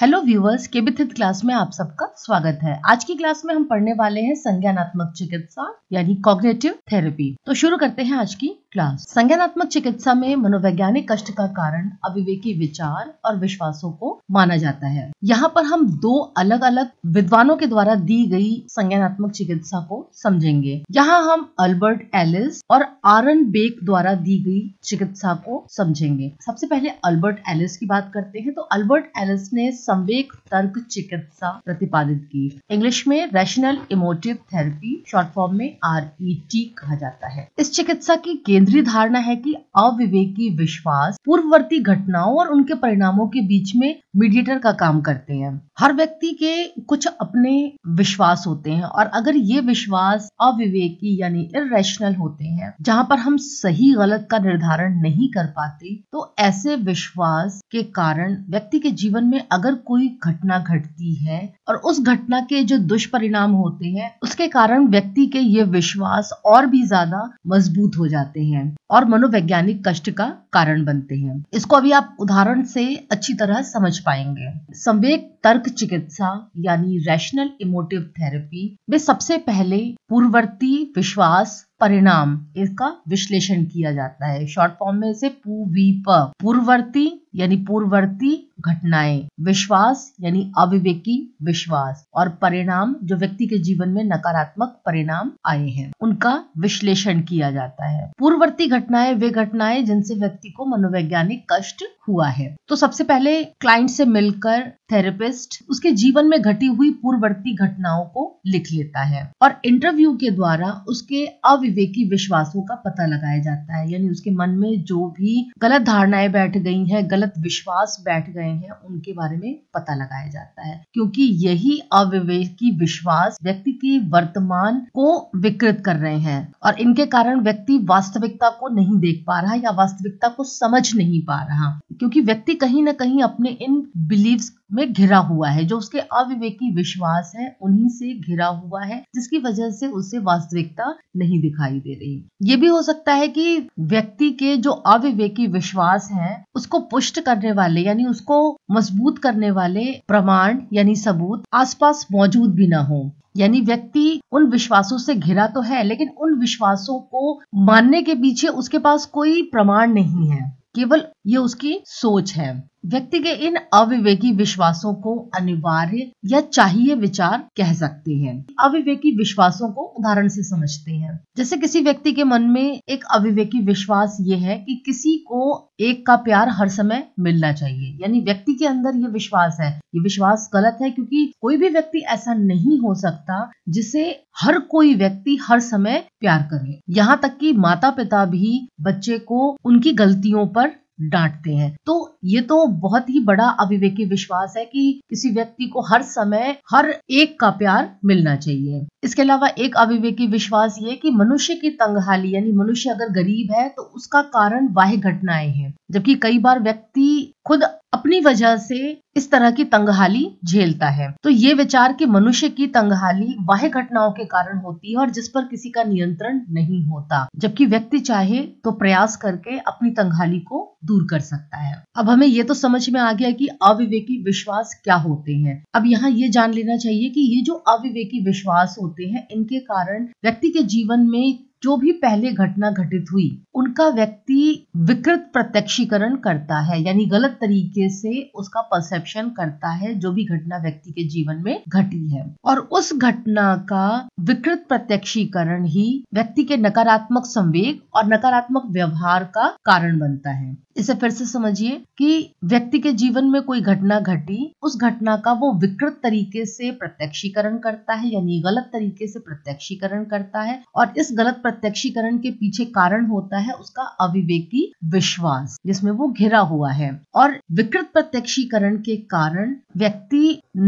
hello viewers के third class में आप सबका स्वागत है आज की क्लास में हम पढ़ने वाले हैं संज्ञानात्मक चिकित्सा यानी कॉग्नेटिव थेरेपी तो शुरू करते हैं आज की क्लास संज्ञानात्मक चिकित्सा में मनोवैज्ञानिक कष्ट का कारण अविवेकी विचार और विश्वासों को माना जाता है यहाँ पर हम दो अलग अलग विद्वानों के द्वारा दी गई संज्ञानात्मक चिकित्सा को समझेंगे यहाँ हम अल्बर्ट एलिस और आरन बेक द्वारा दी गई चिकित्सा को समझेंगे सबसे पहले अल्बर्ट एलिस की बात करते हैं तो अल्बर्ट एलिस ने संवेक तर्क चिकित्सा प्रतिपादित की इंग्लिश में rational emotive therapy short form में आर e कहा जाता है इस चिकित्सा की केंद्र केंद्रीय धारणा है कि अविवेकी विश्वास पूर्ववर्ती घटनाओं और उनके परिणामों के बीच में मीडिएटर का काम करते हैं हर व्यक्ति के कुछ अपने विश्वास होते हैं और अगर ये विश्वास अविवेकी यानी इेशनल होते हैं जहाँ पर हम सही गलत का निर्धारण नहीं कर पाते तो ऐसे विश्वास के कारण व्यक्ति के जीवन में अगर कोई घटना घटती है और उस घटना के जो दुष्परिणाम होते हैं उसके कारण व्यक्ति के ये विश्वास और भी ज्यादा मजबूत हो जाते हैं हैं और मनोवैज्ञानिक कष्ट का कारण बनते हैं इसको अभी आप उदाहरण से अच्छी तरह समझ पाएंगे संवेग तर्क चिकित्सा यानी रैशनल इमोटिव थेरेपी में सबसे पहले पूर्ववर्ती विश्वास परिणाम इसका विश्लेषण किया जाता है शॉर्ट फॉर्म में इसे पूवीप पूर्ववर्ती यानी पूर्ववर्ती घटनाएं विश्वास यानी अविवेकी विश्वास और परिणाम जो व्यक्ति के जीवन में नकारात्मक परिणाम आए हैं उनका विश्लेषण किया जाता है पूर्ववर्ती घटनाएं वे घटनाएं जिनसे व्यक्ति को मनोवैज्ञानिक कष्ट हुआ है तो सबसे पहले क्लाइंट से मिलकर थेरेपिस्ट उसके जीवन में घटी हुई पूर्ववर्ती घटनाओं को लिख लेता है और इंटरव्यू के द्वारा उसके अविवेकी विश्वासों का पता लगाया जाता है यानी उसके मन में जो भी गलत धारणाएं बैठ गई हैं गलत विश्वास बैठ गए हैं उनके बारे में पता लगाया जाता है क्योंकि यही अविवेकी विश्वास व्यक्ति के वर्तमान को विकृत कर रहे हैं और इनके कारण व्यक्ति वास्तविकता को नहीं देख पा रहा या वास्तविकता को समझ नहीं पा रहा क्योंकि व्यक्ति कहीं ना कहीं अपने इन बिलीव्स में घिरा हुआ है जो उसके अविवेकी विश्वास है उन्हीं से घिरा हुआ है जिसकी वजह से उसे वास्तविकता नहीं दिखाई दे रही ये भी हो सकता है कि व्यक्ति के जो अविवेकी विश्वास है उसको पुष्ट करने वाले यानी उसको मजबूत करने वाले प्रमाण यानी सबूत आसपास मौजूद भी ना हो यानी व्यक्ति उन विश्वासों से घिरा तो है लेकिन उन विश्वासों को मानने के पीछे उसके पास कोई प्रमाण नहीं है केवल ये उसकी सोच है व्यक्ति के इन अविवेकी विश्वासों को अनिवार्य या चाहिए विचार कह सकते हैं अविवेकी विश्वासों को उदाहरण से समझते हैं जैसे किसी व्यक्ति के मन में एक अविवेकी विश्वास ये है कि किसी को एक का प्यार हर समय मिलना चाहिए यानी व्यक्ति के अंदर ये विश्वास है ये विश्वास गलत है क्योंकि कोई भी व्यक्ति ऐसा नहीं हो सकता जिसे हर कोई व्यक्ति हर समय प्यार करे यहाँ तक कि माता पिता भी बच्चे को उनकी गलतियों पर डांटते हैं तो ये तो बहुत ही बड़ा अविवेकी विश्वास है कि किसी व्यक्ति को हर समय हर एक का प्यार मिलना चाहिए इसके अलावा एक अविवेकी विश्वास ये कि मनुष्य की तंगहाली यानी मनुष्य अगर गरीब है तो उसका कारण वाह घटनाएं हैं जबकि कई बार व्यक्ति खुद अपनी वजह से इस तरह की तंगहाली झेलता है तो ये विचार कि मनुष्य की तंगहाली बाह्य घटनाओं के कारण होती है और जिस पर किसी का नियंत्रण नहीं होता जबकि व्यक्ति चाहे तो प्रयास करके अपनी तंगहाली को दूर कर सकता है अब हमें ये तो समझ में आ गया कि अविवेकी विश्वास क्या होते हैं अब यहाँ ये जान लेना चाहिए कि ये जो अविवेकी विश्वास होते हैं इनके कारण व्यक्ति के जीवन में जो भी पहले घटना घटित हुई उनका व्यक्ति विकृत प्रत्यक्षीकरण करता है यानी गलत तरीके से उसका परसेप्शन करता है जो भी घटना व्यक्ति के जीवन में घटी है और उस घटना का विकृत प्रत्यक्षीकरण ही व्यक्ति के नकारात्मक संवेग और नकारात्मक व्यवहार का कारण बनता है इसे फिर से समझिए कि व्यक्ति के जीवन में कोई घटना घटी उस घटना का वो विकृत तरीके से प्रत्यक्षीकरण करता है यानी गलत तरीके से प्रत्यक्षीकरण करता है और इस गलत प्रत्यक्षीकरण के पीछे कारण होता है उसका अविवेकी विश्वास जिसमें वो घिरा हुआ है और विकृत प्रत्यक्षीकरण के कारण व्यक्ति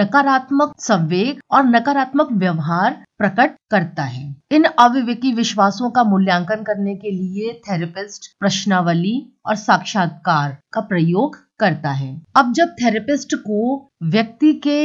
नकारात्मक संवेग और नकारात्मक व्यवहार प्रकट करता है इन अविवेकी विश्वासों का मूल्यांकन करने के लिए थेरेपिस्ट प्रश्नावली और साक्षात्कार का प्रयोग करता है अब जब थेरेपिस्ट को व्यक्ति के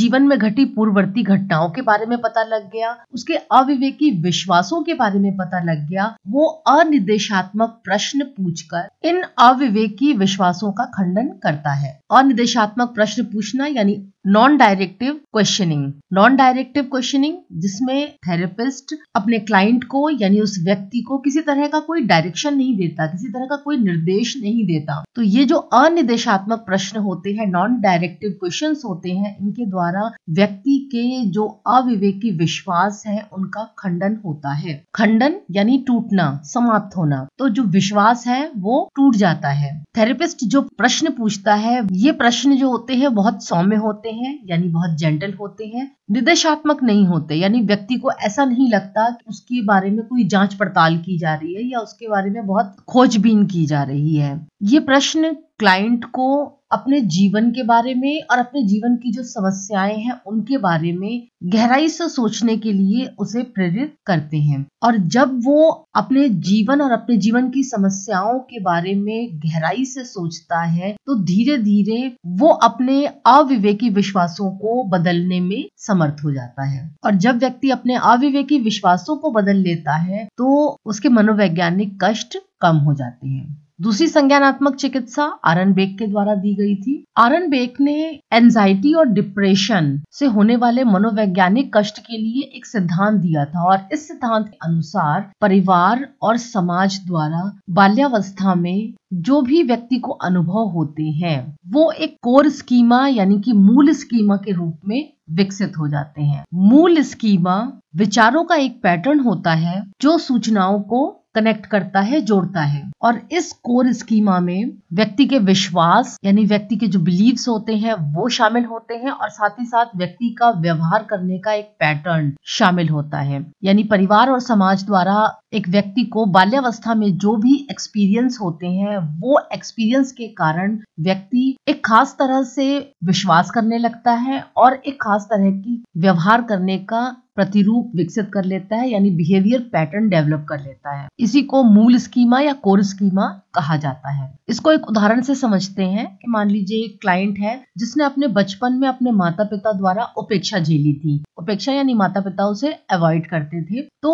जीवन में घटी पूर्ववर्ती घटनाओं के बारे में पता लग गया उसके अविवेकी विश्वासों के बारे में पता लग गया वो अनिर्देशात्मक प्रश्न पूछकर इन अविवेकी विश्वासों का खंडन करता है अनिर्देशात्मक प्रश्न पूछना यानी non directive questioning non directive questioning जिसमें थेरेपिस्ट अपने क्लाइंट को यानी उस व्यक्ति को किसी तरह का कोई डायरेक्शन नहीं देता किसी तरह का कोई निर्देश नहीं देता तो ये जो अनिर्देशात्मक प्रश्न होते हैं नॉन डायरेक्टिव क्वेश्चन होते हैं इनके द्वारा व्यक्ति के जो अविवेकी विश्वास है उनका खंडन होता है खंडन यानी टूटना समाप्त होना तो जो विश्वास है वो टूट जाता है थेरेपिस्ट जो प्रश्न पूछता है ये प्रश्न जो होते हैं बहुत सौम्य होते होते हैं यानी बहुत जेंटल होते हैं निर्देशात्मक नहीं होते यानी व्यक्ति को ऐसा नहीं लगता कि उसके बारे में कोई जांच पड़ताल की जा रही है या उसके बारे में बहुत खोजबीन की जा रही है ये प्रश्न क्लाइंट को अपने जीवन के बारे में और अपने जीवन की जो समस्याएं हैं उनके बारे में गहराई से सोचने के लिए उसे प्रेरित करते हैं और जब वो अपने जीवन और अपने जीवन की समस्याओं के बारे में गहराई से सोचता है तो धीरे धीरे वो अपने अविवेकी विश्वासों को बदलने में समर्थ हो जाता है और जब व्यक्ति अपने अविवेकी विश्वासों को बदल लेता है तो उसके मनोवैज्ञानिक कष्ट कम हो जाते हैं दूसरी संज्ञानात्मक चिकित्सा आरन बेग के द्वारा दी गई थी आरन बेक ने एंजाइटी और डिप्रेशन से होने वाले मनोवैज्ञानिक कष्ट के लिए एक सिद्धांत दिया था और इस सिद्धांत के अनुसार परिवार और समाज द्वारा बाल्यावस्था में जो भी व्यक्ति को अनुभव होते हैं वो एक कोर स्कीमा यानी कि मूल स्कीमा के रूप में विकसित हो जाते हैं मूल स्कीमा विचारों का एक पैटर्न होता है जो सूचनाओं को कनेक्ट करता है जोड़ता है और इस कोर स्कीमा में व्यक्ति के विश्वास यानी व्यक्ति के जो बिलीव्स होते हैं वो शामिल होते हैं और साथ ही साथ व्यक्ति का व्यवहार करने का एक पैटर्न शामिल होता है यानी परिवार और समाज द्वारा एक व्यक्ति को बाल्यावस्था में जो भी एक्सपीरियंस होते हैं वो एक्सपीरियंस के कारण व्यक्ति एक खास तरह से विश्वास करने लगता है और एक खास तरह की व्यवहार करने का प्रतिरूप विकसित कर लेता है यानी बिहेवियर पैटर्न डेवलप कर लेता है इसी को मूल स्कीमा या कोर स्कीमा कहा जाता है इसको एक उदाहरण से समझते हैं कि मान लीजिए एक क्लाइंट है जिसने अपने बचपन में अपने माता पिता द्वारा उपेक्षा झेली थी उपेक्षा यानी माता पिता उसे अवॉइड करते थे तो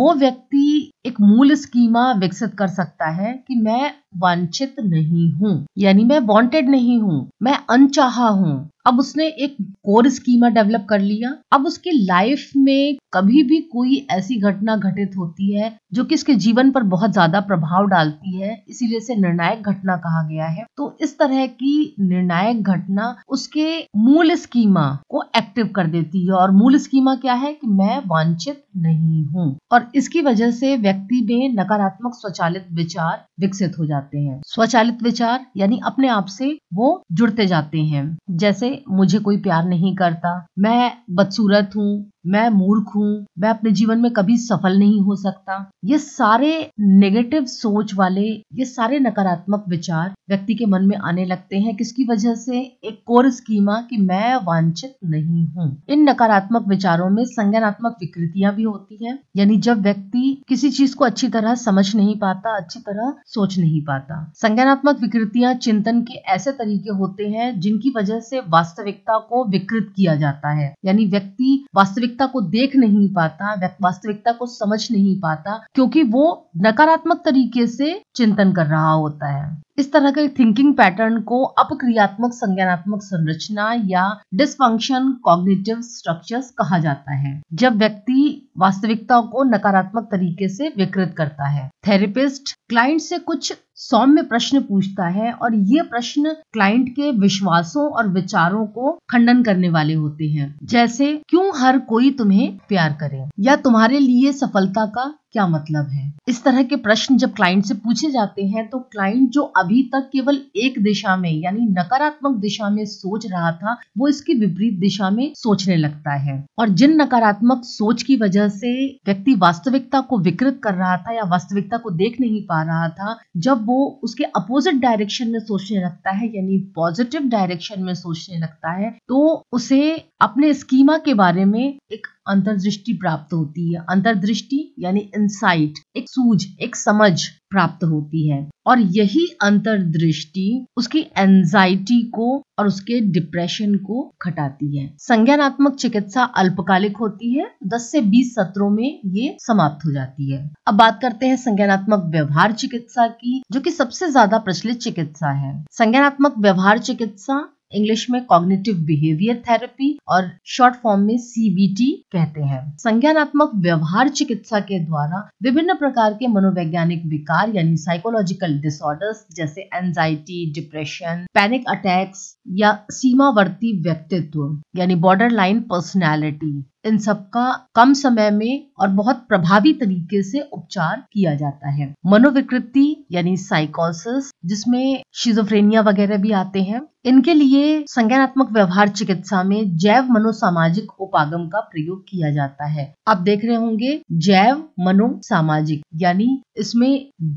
वो व्यक्ति एक मूल स्कीमा विकसित कर सकता है कि मैं वांछित नहीं हूँ यानी मैं वांटेड नहीं हूँ मैं अनचाहा हूँ अब उसने एक कोर स्कीमा डेवलप कर लिया अब उसकी लाइफ में कभी भी कोई ऐसी घटना घटित होती है जो कि इसके जीवन पर बहुत ज्यादा प्रभाव डालती है इस इसीलिए से निर्णायक घटना कहा गया है तो इस तरह की निर्णायक घटना उसके मूल स्कीमा को एक्टिव कर देती है और मूल स्कीमा क्या है कि मैं वांछित नहीं हूँ और इसकी वजह से व्यक्ति में नकारात्मक स्वचालित विचार विकसित हो जाते हैं स्वचालित विचार यानी अपने आप से वो जुड़ते जाते हैं जैसे मुझे कोई प्यार नहीं करता मैं बदसूरत हूँ मैं मूर्ख हूँ मैं अपने जीवन में कभी सफल नहीं हो सकता ये सारे नेगेटिव सोच वाले ये सारे नकारात्मक विचार व्यक्ति के मन में आने लगते हैं किसकी वजह से एक कोर स्कीमा कि मैं वांछित नहीं हूँ इन नकारात्मक विचारों में संज्ञानात्मक विकृतियां भी होती हैं यानी जब व्यक्ति किसी चीज को अच्छी तरह समझ नहीं पाता अच्छी तरह सोच नहीं पाता संज्ञानात्मक विकृतियां चिंतन के ऐसे तरीके होते हैं जिनकी वजह से वास्तविकता को विकृत किया जाता है यानी व्यक्ति वास्तविक वास्तविकता को देख नहीं पाता वास्तविकता को समझ नहीं पाता क्योंकि वो नकारात्मक तरीके से चिंतन कर रहा होता है इस तरह के थिंकिंग पैटर्न को अपक्रियात्मक संज्ञानात्मक संरचना या डिसफंक्शन कॉग्निटिव स्ट्रक्चर्स कहा जाता है जब व्यक्ति वास्तविकता को नकारात्मक तरीके से विकृत करता है थेरेपिस्ट क्लाइंट से कुछ सौम्य प्रश्न पूछता है और ये प्रश्न क्लाइंट के विश्वासों और विचारों को खंडन करने वाले होते हैं जैसे क्यों हर कोई तुम्हें प्यार करे या तुम्हारे लिए सफलता का क्या मतलब है इस तरह के प्रश्न जब क्लाइंट से पूछे जाते हैं तो क्लाइंट जो अभी तक केवल एक दिशा में यानी नकारात्मक दिशा में सोच रहा था वो इसकी विपरीत दिशा में सोचने लगता है और जिन नकारात्मक सोच की वजह से व्यक्ति वास्तविकता को विकृत कर रहा था या वास्तविकता को देख नहीं पा रहा था जब वो उसके अपोजिट डायरेक्शन में सोचने लगता है यानी पॉजिटिव डायरेक्शन में सोचने लगता है तो उसे अपने स्कीमा के बारे में एक अंतर्दृष्टि प्राप्त होती है अंतर्दृष्टि यानी इनसाइट एक सूझ एक समझ प्राप्त होती है और यही अंतर्दृष्टि उसकी एंजाइटी को और उसके डिप्रेशन को घटाती है संज्ञानात्मक चिकित्सा अल्पकालिक होती है 10 से 20 सत्रों में ये समाप्त हो जाती है अब बात करते हैं संज्ञानात्मक व्यवहार चिकित्सा की जो कि सबसे ज्यादा प्रचलित चिकित्सा है संज्ञानात्मक व्यवहार चिकित्सा इंग्लिश में कॉग्निटिव बिहेवियर थेरेपी और शॉर्ट फॉर्म में सी कहते हैं संज्ञानात्मक व्यवहार चिकित्सा के द्वारा विभिन्न प्रकार के मनोवैज्ञानिक विकार यानी साइकोलॉजिकल डिसऑर्डर्स जैसे एंजाइटी डिप्रेशन पैनिक अटैक्स या सीमावर्ती व्यक्तित्व यानी बॉर्डर लाइन पर्सनैलिटी इन सबका कम समय में और बहुत प्रभावी तरीके से उपचार किया जाता है मनोविकृति यानी साइकोसिस जिसमें शिजोफ्रेनिया वगैरह भी आते हैं इनके लिए संज्ञानात्मक व्यवहार चिकित्सा में जैव मनोसामाजिक उपागम का प्रयोग किया जाता है आप देख रहे होंगे जैव मनोसामाजिक यानी इसमें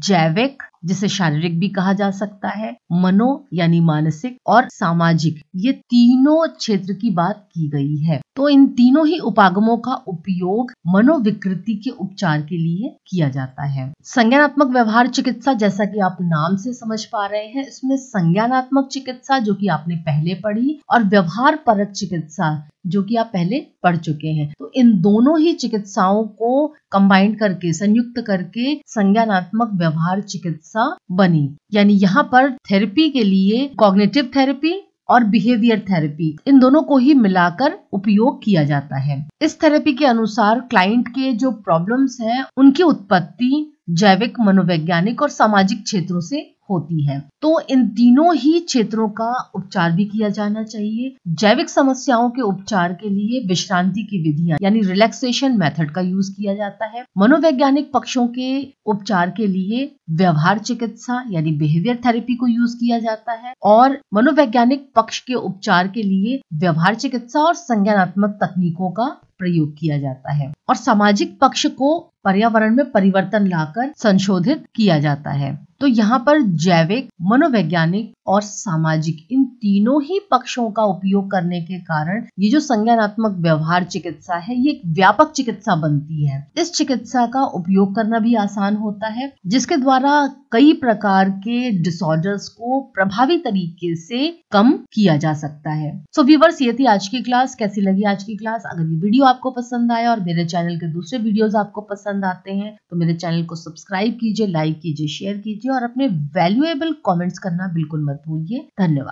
जैविक जिसे शारीरिक भी कहा जा सकता है मनो यानी मानसिक और सामाजिक ये तीनों क्षेत्र की बात की गई है तो इन तीनों ही उपागमों का उपयोग मनोविकृति के उपचार के लिए किया जाता है संज्ञानात्मक व्यवहार चिकित्सा जैसा कि आप नाम से समझ पा रहे हैं इसमें संज्ञानात्मक चिकित्सा जो कि आपने पहले पढ़ी और व्यवहार परक चिकित्सा जो कि आप पहले पढ़ चुके हैं तो इन दोनों ही चिकित्साओं को कंबाइंड करके संयुक्त करके संज्ञानात्मक व्यवहार चिकित्सा बनी यानी यहाँ पर थेरेपी के लिए कॉग्नेटिव थेरेपी और बिहेवियर थेरेपी इन दोनों को ही मिलाकर उपयोग किया जाता है इस थेरेपी के अनुसार क्लाइंट के जो प्रॉब्लम्स हैं उनकी उत्पत्ति जैविक मनोवैज्ञानिक और सामाजिक क्षेत्रों से होती है तो इन तीनों ही क्षेत्रों का उपचार भी किया जाना चाहिए जैविक समस्याओं के उपचार के लिए विश्रांति की विधियां यानी रिलैक्सेशन मेथड का यूज किया जाता है मनोवैज्ञानिक पक्षों के उपचार के लिए व्यवहार चिकित्सा यानी बिहेवियर थेरेपी को यूज किया जाता है और मनोवैज्ञानिक पक्ष के उपचार के लिए व्यवहार चिकित्सा और संज्ञानात्मक तकनीकों का प्रयोग किया जाता है और सामाजिक पक्ष को पर्यावरण में परिवर्तन लाकर संशोधित किया जाता है तो यहाँ पर जैविक मनोवैज्ञानिक और सामाजिक इन तीनों ही पक्षों का उपयोग करने के कारण ये जो संज्ञानात्मक व्यवहार चिकित्सा है ये एक व्यापक चिकित्सा बनती है इस चिकित्सा का उपयोग करना भी आसान होता है जिसके द्वारा कई प्रकार के डिसऑर्डर्स को प्रभावी तरीके से कम किया जा सकता है सो so, व्यूवर्स ये थी आज की क्लास कैसी लगी आज की क्लास अगर ये वीडियो आपको पसंद आया और मेरे चैनल के दूसरे वीडियोज आपको पसंद आते हैं तो मेरे चैनल को सब्सक्राइब कीजिए लाइक कीजिए शेयर कीजिए दीजिए और अपने वैल्यूएबल कमेंट्स करना बिल्कुल मत भूलिए धन्यवाद